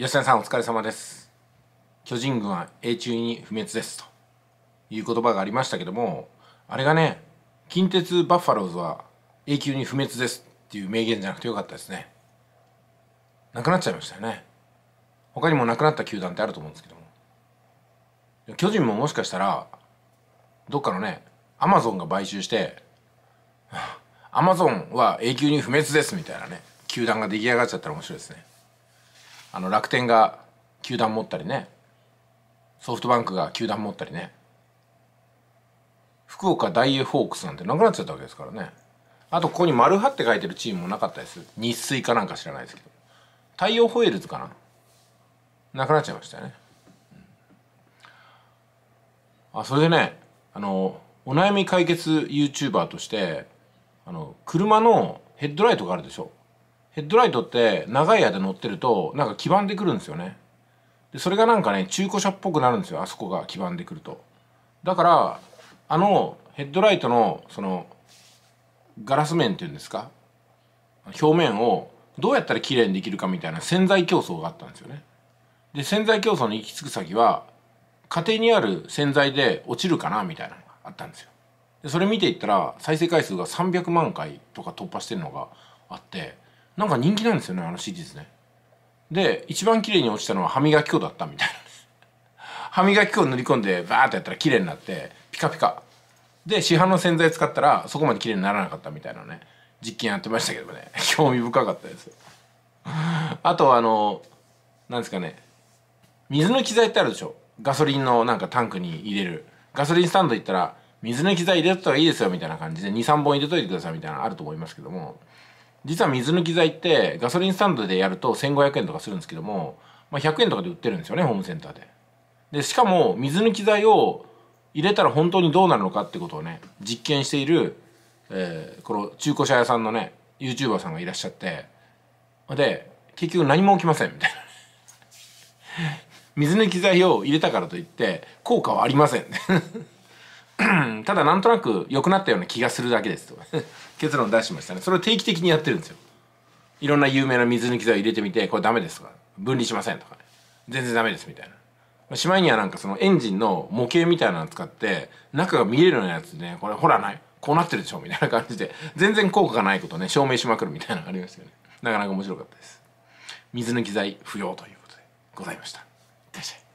吉田さんお疲れ様です。巨人軍は永久に不滅ですという言葉がありましたけども、あれがね、近鉄バッファローズは永久に不滅ですっていう名言じゃなくてよかったですね。なくなっちゃいましたよね。他にもなくなった球団ってあると思うんですけども。巨人ももしかしたら、どっかのね、アマゾンが買収して、アマゾンは永久に不滅ですみたいなね、球団が出来上がっちゃったら面白いですね。あの楽天が球団持ったりねソフトバンクが球団持ったりね福岡ダイエホークスなんてなくなっちゃったわけですからねあとここに「丸ルハ」って書いてるチームもなかったです日水かなんか知らないですけど太陽ホエールズかななくなっちゃいましたよねあそれでねあのお悩み解決 YouTuber としてあの車のヘッドライトがあるでしょヘッドライトって長い間乗ってるとなんか黄ばんでくるんですよねでそれがなんかね中古車っぽくなるんですよあそこが黄ばんでくるとだからあのヘッドライトのそのガラス面っていうんですか表面をどうやったら綺麗にできるかみたいな潜在競争があったんですよねで潜在競争に行き着く先は家庭にある洗剤で落ちるかなみたいなのがあったんですよでそれ見ていったら再生回数が300万回とか突破してるのがあってなんか人気なんですよねあのシリーズねで一番綺麗に落ちたのは歯磨き粉だったみたいな 歯磨き粉を塗り込んでバーッとやったら綺麗になってピカピカで市販の洗剤使ったらそこまで綺麗にならなかったみたいなね実験やってましたけどね 興味深かったですあとあの何ですかね水抜き剤ってあるでしょガソリンのなんかタンクに入れるガソリンスタンド行ったら水抜き剤入れとったらいいですよみたいな感じで23本入れといてくださいみたいなのあると思いますけども実は水抜き剤ってガソリンスタンドでやると1500円とかするんですけども、まあ、100円とかで売ってるんですよねホームセンターで。でしかも水抜き剤を入れたら本当にどうなるのかってことをね実験している、えー、この中古車屋さんのね YouTuber さんがいらっしゃってで結局何も起きませんみたいな水抜き剤を入れたからといって効果はありません ただなんとなく良くなったような気がするだけですと 結論出しましたねそれを定期的にやってるんですよいろんな有名な水抜き剤を入れてみてこれダメですとか分離しませんとか、ね、全然ダメですみたいなしまいにはなんかそのエンジンの模型みたいなのを使って中が見えるようなやつでねこれほらないこうなってるでしょみたいな感じで全然効果がないことね証明しまくるみたいなのがありましたよねなかなか面白かったです水抜き剤不要ということでございましたいらっしゃい